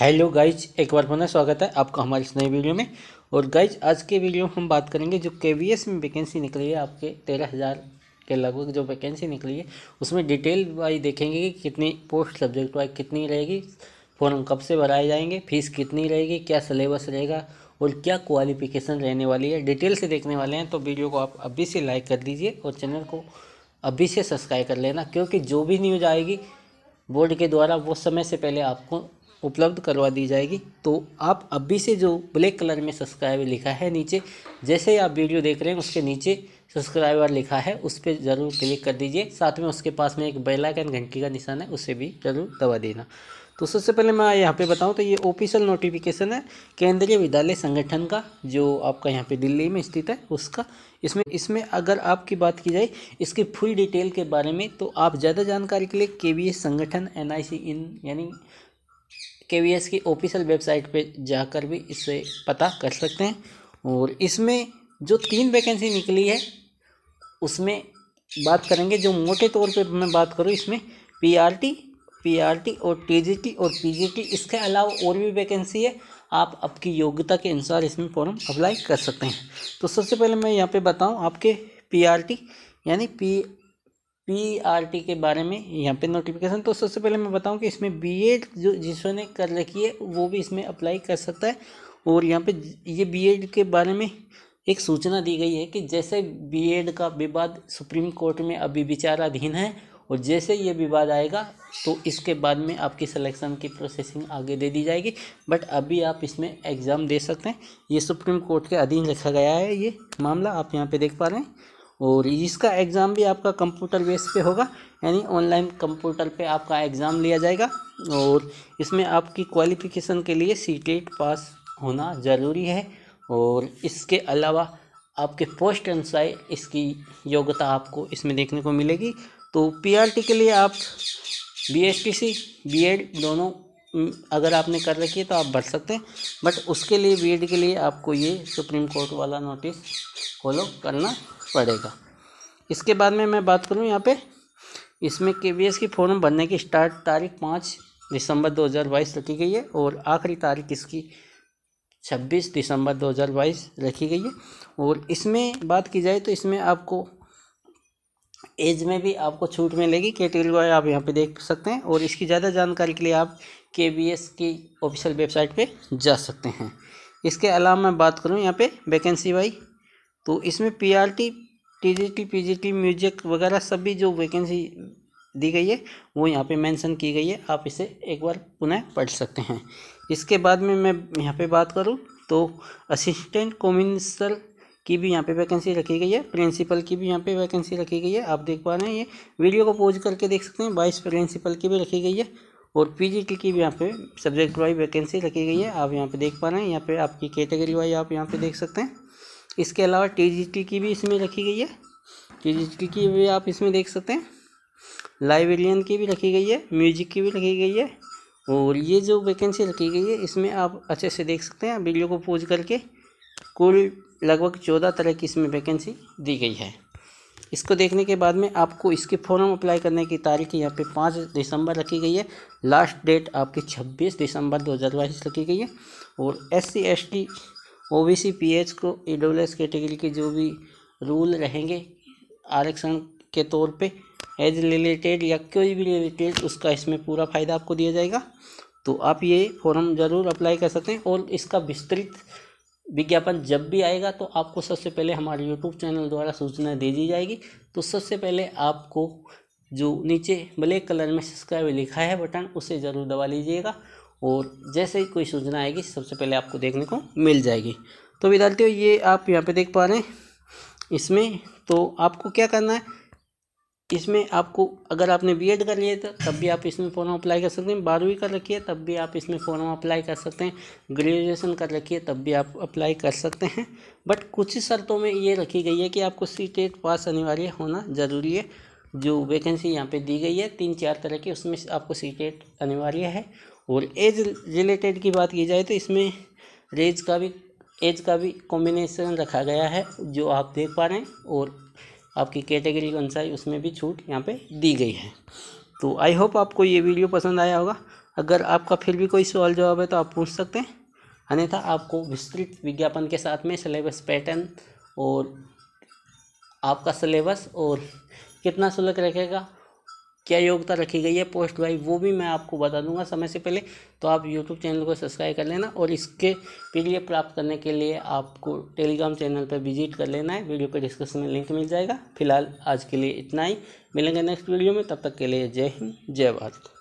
hello guys एक बार पुनः स्वागत है आपका हमारे इस नए वीडियो में और गाइज आज के वीडियो में हम बात करेंगे जो के में वैकेंसी निकली है आपके तेरह हज़ार के लगभग जो वैकेंसी निकली है उसमें डिटेल वाइज देखेंगे कि कितनी पोस्ट सब्जेक्ट वाइज कितनी रहेगी फॉर्म कब से भराए जाएंगे फीस कितनी रहेगी क्या सिलेबस रहेगा और क्या क्वालिफिकेशन रहने वाली है डिटेल से देखने वाले हैं तो वीडियो को आप अभी से लाइक कर दीजिए और चैनल को अभी से सब्सक्राइब कर लेना क्योंकि जो भी न्यूज़ आएगी बोर्ड के द्वारा वो समय से पहले आपको उपलब्ध करवा दी जाएगी तो आप अभी से जो ब्लैक कलर में सब्सक्राइब लिखा है नीचे जैसे ही आप वीडियो देख रहे हैं उसके नीचे सब्सक्राइबर लिखा है उस पर ज़रूर क्लिक कर दीजिए साथ में उसके पास में एक बेल कैन घंटी का निशान है उसे भी ज़रूर दबा देना तो सबसे पहले मैं यहाँ पे बताऊँ तो ये ऑफिशियल नोटिफिकेशन है केंद्रीय विद्यालय संगठन का जो आपका यहाँ पे दिल्ली में स्थित है उसका इसमें इसमें अगर आपकी बात की जाए इसकी फुल डिटेल के बारे में तो आप ज़्यादा जानकारी के लिए के संगठन एन इन यानी के की ऑफिशियल वेबसाइट पे जाकर भी इसे पता कर सकते हैं और इसमें जो तीन वैकेंसी निकली है उसमें बात करेंगे जो मोटे तौर पे मैं बात करूँ इसमें पीआरटी पीआरटी और टीजीटी और पीजीटी इसके अलावा और भी वैकेंसी है आप आपकी योग्यता के अनुसार इसमें फॉर्म अप्लाई कर सकते हैं तो सबसे पहले मैं यहाँ पर बताऊँ आपके टी यानी पी पी आर टी के बारे में यहाँ पे नोटिफिकेशन तो सबसे पहले मैं बताऊँ कि इसमें बी एड जो जिसने कर रखी है वो भी इसमें अप्लाई कर सकता है और यहाँ पे ये बी एड के बारे में एक सूचना दी गई है कि जैसे बी एड का विवाद सुप्रीम कोर्ट में अभी विचाराधीन है और जैसे ये विवाद आएगा तो इसके बाद में आपकी सिलेक्शन की प्रोसेसिंग आगे दे दी जाएगी बट अभी आप इसमें एग्ज़ाम दे सकते हैं ये सुप्रीम कोर्ट के अधीन रखा गया है ये मामला आप यहाँ पे देख पा रहे हैं और इसका एग्ज़ाम भी आपका कंप्यूटर बेस पे होगा यानी ऑनलाइन कंप्यूटर पे आपका एग्ज़ाम लिया जाएगा और इसमें आपकी क्वालिफ़िकेशन के लिए सी पास e होना ज़रूरी है और इसके अलावा आपके पोस्ट अनुसार इसकी योग्यता आपको इसमें देखने को मिलेगी तो पीआरटी के लिए आप बीएसटीसी बीएड दोनों अगर आपने कर रखी है तो आप भर सकते हैं बट उसके लिए बीएड के लिए आपको ये सुप्रीम कोर्ट वाला नोटिस फॉलो करना पड़ेगा इसके बाद में मैं बात करूँ यहाँ पे इसमें के की फॉर्म भरने की स्टार्ट तारीख पाँच दिसंबर 2022 रखी गई है और आखिरी तारीख इसकी 26 दिसंबर 2022 रखी गई है और इसमें बात की जाए तो इसमें आपको एज में भी आपको छूट मिलेगी कैटेगरी वाइज आप यहाँ पे देख सकते हैं और इसकी ज़्यादा जानकारी के लिए आप के बी एस की ऑफिशियल वेबसाइट पे जा सकते हैं इसके अलावा मैं बात करूँ यहाँ पे वैकेंसी वाई तो इसमें P R T T G T P G T music वगैरह सभी जो वैकेंसी दी गई है वो यहाँ पे मेंशन की गई है आप इसे एक बार पुनः पढ़ सकते हैं इसके बाद में मैं यहाँ पे बात करूँ तो असिस्टेंट कोमिनिस्टर की भी यहाँ पे वैकेंसी रखी गई है प्रिंसिपल की भी यहाँ पे वैकेंसी रखी गई है आप देख पा रहे हैं ये वीडियो को पोज करके देख सकते हैं वाइस प्रिंसिपल की भी रखी गई है और टी की भी यहाँ पे सब्जेक्ट वाइज वैकेंसी रखी गई है आप यहाँ पे देख पा रहे हैं यहाँ पे आपकी कैटेगरी वाइज आप यहाँ पे देख सकते हैं इसके अलावा टी की भी इसमें रखी गई है टी की भी आप इसमें देख सकते हैं लाइब्रेरियन की भी रखी गई है म्यूजिक की भी रखी गई है और ये जो वैकेंसी रखी गई है इसमें आप अच्छे से देख सकते हैं वीडियो को पोज करके कुल लगभग चौदह तरह की इसमें वैकेंसी दी गई है इसको देखने के बाद में आपको इसके फॉर्म अप्लाई करने की तारीख यहाँ पे पाँच दिसंबर रखी गई है लास्ट डेट आपकी छब्बीस दिसंबर दो हज़ार बाईस रखी गई है और S C S T O B C P H को ई डब्ल्यू एस कैटेगरी के जो भी रूल रहेंगे आरक्षण के तौर पे एज रिलेटेड या कोई भी रिलेटेड उसका इसमें पूरा फ़ायदा आपको दिया जाएगा तो आप ये फॉर्म ज़रूर अप्लाई कर सकते हैं और इसका विस्तृत विज्ञापन जब भी आएगा तो आपको सबसे पहले हमारे यूट्यूब चैनल द्वारा सूचना दे दी जाएगी तो सबसे पहले आपको जो नीचे ब्लैक कलर में सब्सक्राइब लिखा है बटन उसे ज़रूर दबा लीजिएगा और जैसे ही कोई सूचना आएगी सबसे पहले आपको देखने को मिल जाएगी तो विद्यार्थियों ये आप यहाँ पे देख पा रहे हैं इसमें तो आपको क्या करना है इसमें आपको अगर आपने बी एड कर लिया तो तब भी आप इसमें फॉर्म अप्लाई कर सकते हैं बारहवीं कर रखी है तब भी आप इसमें फॉर्म अप्लाई कर सकते हैं ग्रेजुएशन कर रखी है तब भी आप अप्लाई कर सकते हैं बट कुछ ही शर्तों में ये रखी गई है कि आपको सी पास e अनिवार्य होना ज़रूरी है जो वैकेंसी यहाँ पे दी गई है तीन चार तरह की उसमें आपको सी टेट e अनिवार्य है और एज रिलेटेड की बात की जाए तो इसमें रेज का भी एज का भी कॉम्बिनेशन रखा गया है जो आप देख पा रहे हैं और आपकी कैटेगरी के अनुसार उसमें भी छूट यहाँ पे दी गई है तो आई होप आपको ये वीडियो पसंद आया होगा अगर आपका फिर भी कोई सवाल जवाब है तो आप पूछ सकते हैं अन्यथा आपको विस्तृत विज्ञापन के साथ में सिलेबस पैटर्न और आपका सिलेबस और कितना शुल्क रखेगा क्या योग्यता रखी गई है पोस्ट वाइज वो भी मैं आपको बता दूंगा समय से पहले तो आप यूट्यूब चैनल को सब्सक्राइब कर लेना और इसके पी प्राप्त करने के लिए आपको टेलीग्राम चैनल पर विजिट कर लेना है वीडियो के डिस्क्रिप्शन में लिंक मिल जाएगा फिलहाल आज के लिए इतना ही मिलेंगे नेक्स्ट वीडियो में तब तक के लिए जय हिंद जय भारत